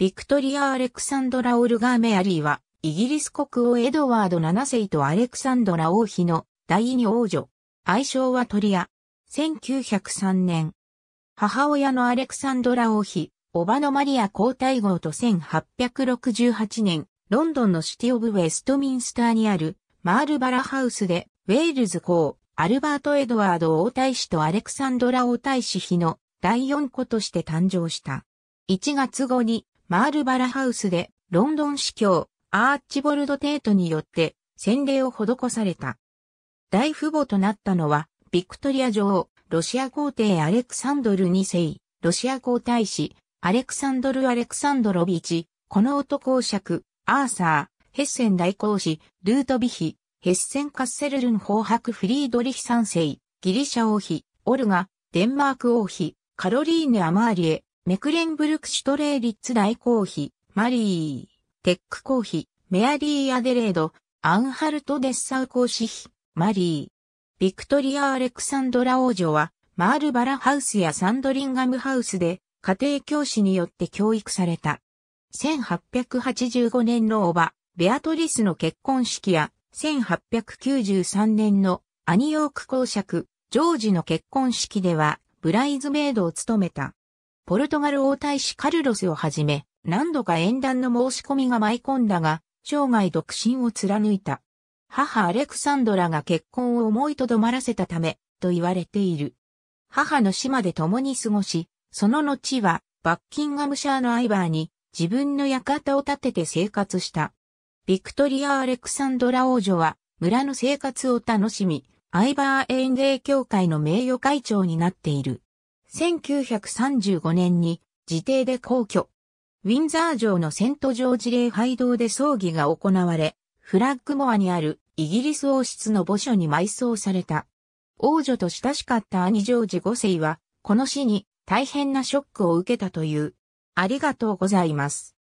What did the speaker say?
ビクトリア・アレクサンドラ・オルガー・メアリーは、イギリス国王エドワード7世とアレクサンドラ王妃の第二王女。愛称はトリア。1903年。母親のアレクサンドラ王妃、オバノマリア皇太后と1868年、ロンドンのシティオブ・ウェストミンスターにあるマールバラハウスで、ウェールズ公、アルバート・エドワード王太子とアレクサンドラ王太子妃の第四子として誕生した。1月後にマールバラハウスで、ロンドン司教、アーチボルド・テートによって、洗礼を施された。大父母となったのは、ビクトリア女王、ロシア皇帝アレクサンドル2世、ロシア皇太子、アレクサンドル・アレクサンドロビーチ、この男公爵、アーサー、ヘッセン大公使、ルートビヒ、ヘッセン・カッセルルン法伯フリードリヒ3世、ギリシャ王妃、オルガ、デンマーク王妃、カロリーヌ・アマーリエ、メクレンブルクシュトレーリッツ大公費、マリー、テック公費、メアリー・アデレード、アンハルト・デッサウ公ーシマリー。ビクトリア・アレクサンドラ王女は、マールバラハウスやサンドリンガムハウスで、家庭教師によって教育された。1885年のおば、ベアトリスの結婚式や、1893年のアニオーク公爵、ジョージの結婚式では、ブライズメイドを務めた。ポルトガル王太子カルロスをはじめ、何度か縁談の申し込みが舞い込んだが、生涯独身を貫いた。母アレクサンドラが結婚を思いとどまらせたため、と言われている。母の島で共に過ごし、その後は、バッキンガムシャーのアイバーに、自分の館を建てて生活した。ビクトリア・アレクサンドラ王女は、村の生活を楽しみ、アイバー園芸協会の名誉会長になっている。1935年に自邸で皇居。ウィンザー城のセントジョージ礼拝堂で葬儀が行われ、フラッグモアにあるイギリス王室の墓所に埋葬された。王女と親しかった兄ジョージ5世は、この死に大変なショックを受けたという。ありがとうございます。